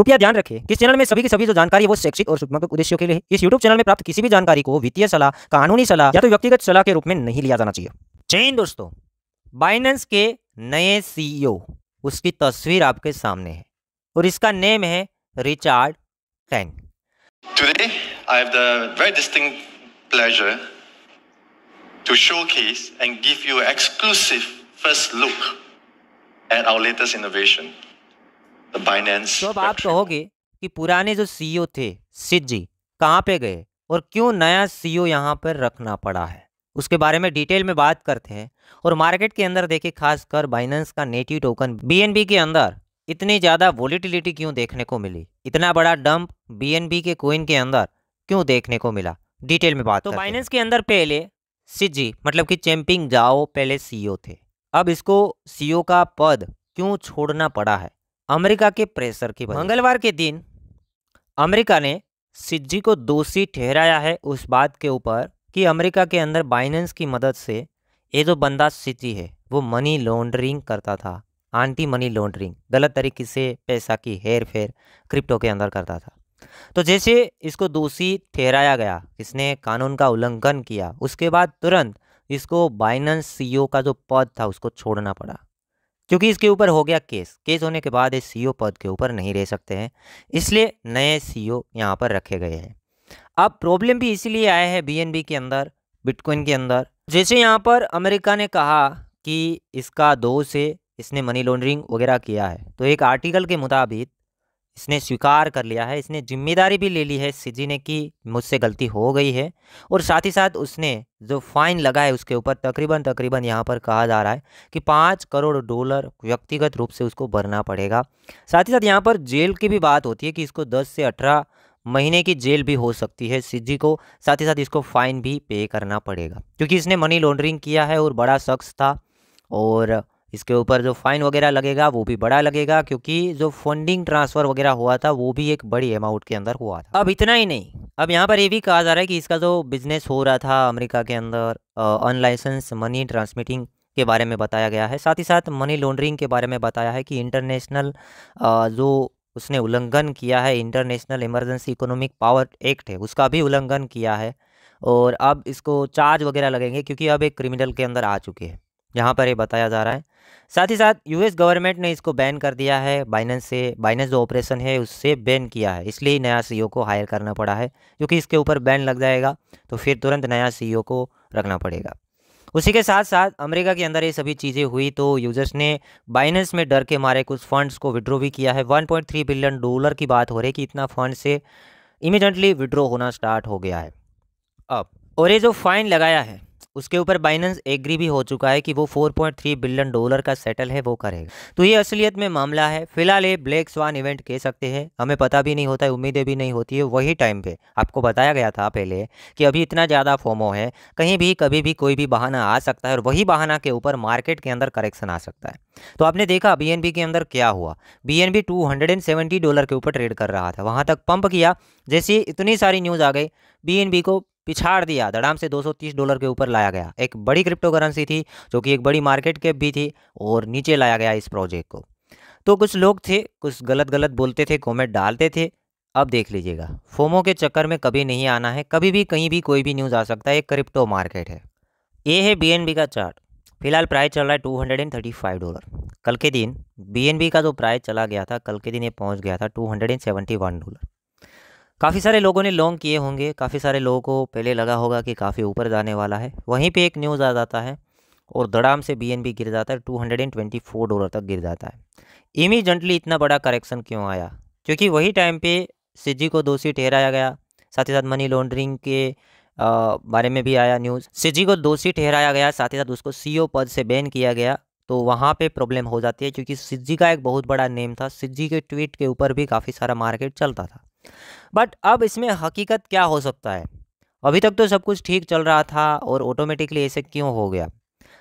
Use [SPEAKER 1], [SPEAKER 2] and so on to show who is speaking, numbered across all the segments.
[SPEAKER 1] कृपया ध्यान रखें इस चैनल में सभी की सभी जो जानकारी है वो शैक्षिक और शुभात्मक उद्देश्यों के लिए इस यूट्यूब चैनल में प्राप्त किसी भी जानकारी को वित्तीय सलाह कानूनी सलाह या तो व्यक्तिगत सलाह के रूप में नहीं लिया जाना चाहिए चैन दोस्तों बाइनेंस के नए सीईओ e उसकी तस्वीर आपके सामने है और इसका नेम है Richard Tang Today, I have the very distinct pleasure to showcase and give you an exclusive first look at our latest Binance तो अब आप कहोगे कि पुराने जो सीईओ e थे सिद्ध जी कहाँ पे गए और क्यों नया सीईओ e यहाँ पर रखना पड़ा है उसके बारे में डिटेल में बात करते हैं और मार्केट के अंदर देखिए खासकर बाइनेंस का नेटिव टोकन बीएनबी के अंदर इतनी ज़्यादा वोलिटिलिटी क्यों देखने को मिली इतना बड़ा डंप बीएनबी के कोइन के अंदर क्यों देखने को मिला डिटेल में बात तो बाइनेंस के अंदर पहले सिद्ध जी मतलब कि चैंपिंग जाओ पहले सीईओ e थे अब इसको सीईओ का पद क्यों छोड़ना पड़ा है अमेरिका के प्रेशर की मंगलवार के दिन अमेरिका ने सिज्जी को दोषी ठहराया है उस बात के ऊपर कि अमेरिका के अंदर बाइनेंस की मदद से ये जो बंदा सिज्जी है वो मनी लॉन्ड्रिंग करता था आंटी मनी लॉन्ड्रिंग गलत तरीके से पैसा की हेर फेर क्रिप्टो के अंदर करता था तो जैसे इसको दोषी ठहराया गया इसने कानून का उल्लंघन किया उसके बाद तुरंत इसको बाइनेंस सीईओ e का जो पद था उसको छोड़ना पड़ा क्योंकि इसके ऊपर हो गया केस केस होने के बाद इस सीईओ e पद के ऊपर नहीं रह सकते हैं इसलिए नए सीईओ e यहाँ पर रखे गए हैं अब प्रॉब्लम भी इसीलिए आया है बीएनबी के अंदर बिटकॉइन के अंदर जैसे यहाँ पर अमेरिका ने कहा कि इसका दो से इसने मनी लॉन्ड्रिंग वगैरह किया है तो एक आर्टिकल के मुताबिक इसने स्वीकार कर लिया है इसने जिम्मेदारी भी ले ली है ने कि मुझसे गलती हो गई है और साथ ही साथ उसने जो फाइन लगा है उसके ऊपर तकरीबन तकरीबन यहाँ पर कहा जा रहा है कि पाँच करोड़ डॉलर व्यक्तिगत रूप से उसको भरना पड़ेगा साथ ही साथ यहाँ पर जेल की भी बात होती है कि इसको दस से अठारह महीने की जेल भी हो सकती है सिद्धि को साथ ही साथ इसको फाइन भी पे करना पड़ेगा क्योंकि इसने मनी लॉन्ड्रिंग किया है और बड़ा शख्स था और इसके ऊपर जो फ़ाइन वगैरह लगेगा वो भी बड़ा लगेगा क्योंकि जो फंडिंग ट्रांसफ़र वगैरह हुआ था वो भी एक बड़ी अमाउंट के अंदर हुआ था अब इतना ही नहीं अब यहाँ पर ये भी कहा जा रहा है कि इसका जो बिज़नेस हो रहा था अमेरिका के अंदर अनलाइसेंस मनी ट्रांसमिटिंग के बारे में बताया गया है साथ ही साथ मनी लॉन्ड्रिंग के बारे में बताया है कि इंटरनेशनल जो उसने उल्लंघन किया है international emergency economic power act है उसका भी उल्लंघन किया है और अब इसको चार्ज वगैरह लगेंगे क्योंकि अब एक क्रिमिनल के अंदर आ चुके हैं यहाँ पर ये बताया जा रहा है साथ ही साथ यूएस गवर्नमेंट ने इसको बैन कर दिया है बाइनेंस से बाइनेंस जो ऑपरेशन है उससे बैन किया है इसलिए नया सीईओ e को हायर करना पड़ा है क्योंकि इसके ऊपर बैन लग जाएगा तो फिर तुरंत नया सीईओ e को रखना पड़ेगा उसी के साथ साथ अमेरिका के अंदर ये सभी चीज़ें हुई तो यूजर्स ने बाइनेंस में डर के मारे कुछ फंड्स को विड्रॉ भी किया है 1.3 बिलियन डॉलर की बात हो रही है कि इतना फंड से इमिडियटली विड्रॉ होना स्टार्ट हो गया है अब और ये जो फाइन लगाया है उसके ऊपर बाइनेंस एग्री भी हो चुका है कि वो 4.3 बिलियन डॉलर का सेटल है वो करेगा तो ये असलियत में मामला है फिलहाल ये ब्लैक स्वान इवेंट कह सकते हैं हमें पता भी नहीं होता है उम्मीदें भी नहीं होती है वही टाइम पे आपको बताया गया था पहले कि अभी इतना ज़्यादा फोमो है कहीं भी कभी भी कोई भी बहाना आ सकता है और वही बहाना के ऊपर मार्केट के अंदर करेक्शन आ सकता है तो आपने देखा बी के अंदर क्या हुआ बी टू डॉलर के ऊपर ट्रेड कर रहा था वहाँ तक पंप किया जैसे इतनी सारी न्यूज़ आ गई बी को पिछाड़ दिया दड़ाम से 230 डॉलर के ऊपर लाया गया एक बड़ी क्रिप्टो करेंसी थी जो कि एक बड़ी मार्केट कैप भी थी और नीचे लाया गया इस प्रोजेक्ट को तो कुछ लोग थे कुछ गलत गलत बोलते थे कॉमेंट डालते थे अब देख लीजिएगा फोमो के चक्कर में कभी नहीं आना है कभी भी कहीं भी कोई भी न्यूज़ आ सकता है एक क्रिप्टो मार्केट है ये है बी का चार्ट फिलहाल प्राइस चल रहा है two hundred and thirty five dollar कल के दिन बी का जो प्राइस चला गया था कल के दिन ये पहुंच गया था two hundred and seventy one dollar काफ़ी सारे लोगों ने लॉन्ग किए होंगे काफ़ी सारे लोगों को पहले लगा होगा कि काफ़ी ऊपर जाने वाला है वहीं पे एक न्यूज़ आ जाता है और दड़ाम से बीएनबी गिर जाता है 224 डॉलर तक गिर जाता है इमीजेंटली इतना बड़ा करेक्शन क्यों आया क्योंकि वही टाइम पे सिज्जी को दोषी ठहराया गया साथ ही साथ मनी लॉन्ड्रिंग के आ, बारे में भी आया न्यूज़ सिज्जी को दोषी ठहराया गया साथ ही साथ उसको सी e पद से बैन किया गया तो वहाँ पे प्रॉब्लम हो जाती है क्योंकि सिज्जी का एक बहुत बड़ा नेम था सिज्जी के ट्वीट के ऊपर भी काफ़ी सारा मार्केट चलता था बट अब इसमें हकीकत क्या हो सकता है अभी तक तो सब कुछ ठीक चल रहा था और ऑटोमेटिकली ऐसे क्यों हो गया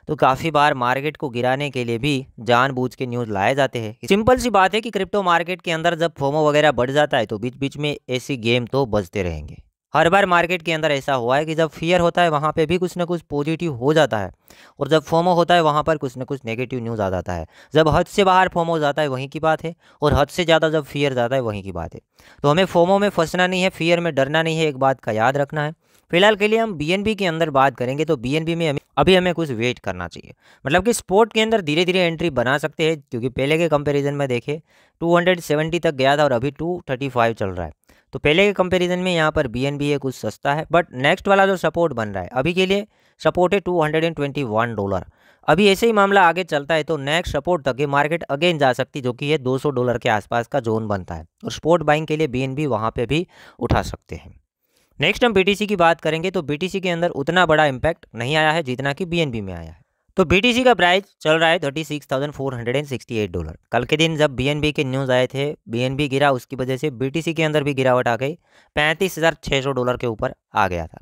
[SPEAKER 1] तो काफ़ी बार मार्केट को गिराने के लिए भी जानबूझ के न्यूज़ लाए जाते हैं सिंपल सी बात है कि क्रिप्टो मार्केट के अंदर जब फोमो वगैरह बढ़ जाता है तो बीच बीच में ऐसी गेम तो बजते रहेंगे हर बार मार्केट के अंदर ऐसा हुआ है कि जब फियर होता है वहाँ पे भी कुछ ना कुछ पॉजिटिव हो जाता है और जब फोमो होता है वहाँ पर कुछ ना कुछ नेगेटिव न्यूज़ आ जाता है जब हद से बाहर फोमो जाता है वहीं की बात है और हद से ज़्यादा जब फियर जाता है वहीं की बात है तो हमें फोमो में फंसना नहीं है फियर में डरना नहीं है एक बात का याद रखना है फिलहाल के लिए हम बी के अंदर बात करेंगे तो बी में हमें अभी हमें कुछ वेट करना चाहिए मतलब कि स्पोर्ट के अंदर धीरे धीरे एंट्री बना सकते हैं क्योंकि पहले के कंपैरिजन में देखें 270 तक गया था और अभी 235 चल रहा है तो पहले के कंपैरिजन में यहाँ पर बी एन बी है कुछ सस्ता है बट नेक्स्ट वाला जो सपोर्ट बन रहा है अभी के लिए सपोर्ट है two hundred and twenty one dollar अभी ऐसे ही मामला आगे चलता है तो नेक्स्ट सपोर्ट तक ये मार्केट अगेन जा सकती जो कि दो सौ डॉलर के आसपास का जोन बनता है और स्पोर्ट बाइंग के लिए बी एन बी वहाँ पर भी उठा सकते हैं नेक्स्ट हम बी टी सी की बात करेंगे तो बी टी सी के अंदर उतना बड़ा इम्पैक्ट नहीं आया है जितना कि बी एन बी में आया है तो बीटीसी का प्राइस चल रहा है thirty six thousand four hundred and sixty eight dollar कल के दिन जब बीएनबी के न्यूज़ आए थे बीएनबी गिरा उसकी वजह से बीटीसी के अंदर भी गिरावट आ गई पैंतीस हज़ार छः सौ डॉलर के ऊपर आ गया था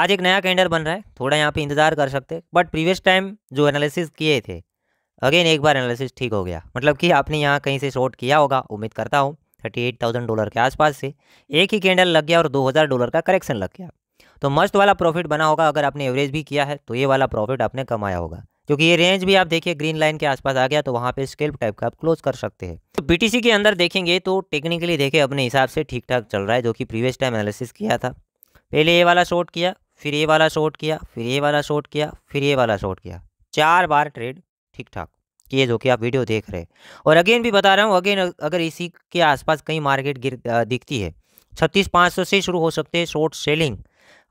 [SPEAKER 1] आज एक नया कैंडल बन रहा है थोड़ा यहाँ पे इंतज़ार कर सकते बट प्रीवियस टाइम जो एनालिसिस किए थे अगेन एक बार एनालिसिस ठीक हो गया मतलब कि आपने यहाँ कहीं से शॉर्ट किया होगा उम्मीद करता हूँ थर्टी एट थाउजेंड डॉलर के आसपास से एक ही कैंडल लग गया और दो हज़ार डॉलर का करेक्शन लग गया तो मस्त वाला प्रॉफिट बना होगा अगर आपने एवरेज भी किया है तो ये वाला प्रॉफिट आपने कमाया होगा क्योंकि ये रेंज भी आप देखिए ग्रीन लाइन के आसपास आ गया तो वहाँ पे स्केल्प टाइप का आप क्लोज कर सकते हैं तो बीटीसी के अंदर देखेंगे तो टेक्निकली देखे अपने हिसाब से ठीक ठाक चल रहा है जो कि प्रीवियस टाइम एनालिसिस किया था पहले ये वाला शॉर्ट किया फिर ये वाला शॉर्ट किया फिर ये वाला शॉर्ट किया फिर ये वाला शॉर्ट किया चार बार ट्रेड ठीक ठाक किए जो कि आप वीडियो देख रहे हैं और अगेन भी बता रहा हूँ अगेन अगर इसी के आसपास कहीं मार्केट गिर दिखती है छत्तीस पाँच सौ से शुरू हो सकते हैं short selling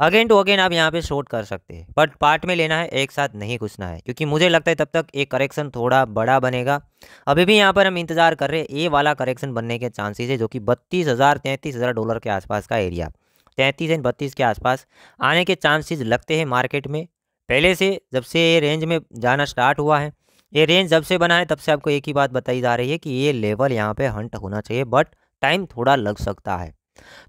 [SPEAKER 1] again to again आप यहाँ पे शॉर्ट कर सकते हैं बट पार्ट में लेना है एक साथ नहीं घुसना है क्योंकि मुझे लगता है तब तक ये करेक्शन थोड़ा बड़ा बनेगा अभी भी यहाँ पर हम इंतजार कर रहे हैं ए वाला करेक्शन बनने के चांसेस है जो कि बत्तीस हज़ार तैंतीस हज़ार डॉलर के आसपास का एरिया तैंतीस एंड बत्तीस के आसपास आने के चांसेज लगते हैं मार्केट में पहले से जब से ये रेंज में जाना स्टार्ट हुआ है ये रेंज जब से बना है तब से आपको एक ही बात बताई जा रही है कि ये लेवल यहाँ पर हंट होना चाहिए बट टाइम थोड़ा लग सकता है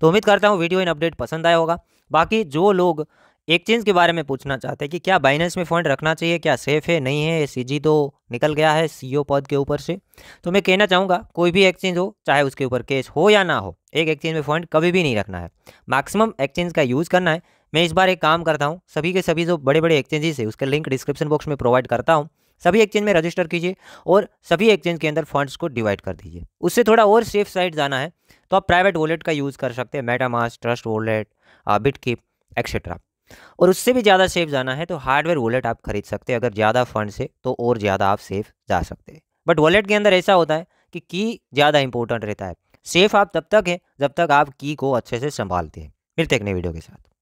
[SPEAKER 1] तो उम्मीद करता हूँ वीडियो इन अपडेट पसंद आया होगा बाकी जो लोग एक्सचेंज के बारे में पूछना चाहते हैं कि क्या बाइनेंस में फंड रखना चाहिए क्या सेफ़ है नहीं है सी तो निकल गया है सी e पद के ऊपर से तो मैं कहना चाहूँगा कोई भी एक्सचेंज हो चाहे उसके ऊपर केस हो या ना हो एक एक्सचेंज में फंड कभी भी नहीं रखना है मैक्सिमम एक्सचेंज का यूज़ करना है मैं इस बार एक काम करता हूँ सभी के सभी जो बड़े बड़े एक्सचेंजेस है उसका लिंक डिस्क्रिप्शन बॉक्स में प्रोवाइड करता हूँ सभी एक्सचेंज में रजिस्टर कीजिए और सभी एक्सचेंज के अंदर फंड्स को डिवाइड कर दीजिए उससे थोड़ा और सेफ साइड जाना है तो आप प्राइवेट वॉलेट का यूज़ कर सकते हैं MetaMask Trust Wallet BitKeep etcetera और उससे भी ज़्यादा सेफ जाना है तो हार्डवेयर वॉलेट आप खरीद सकते हैं अगर ज़्यादा फंड से तो और ज़्यादा आप सेफ जा सकते हैं बट वॉलेट के अंदर ऐसा होता है कि की ज़्यादा इंपॉर्टेंट रहता है सेफ आप तब तक है जब तक आप की को अच्छे से संभालते हैं मिलते हैं एक नए वीडियो के साथ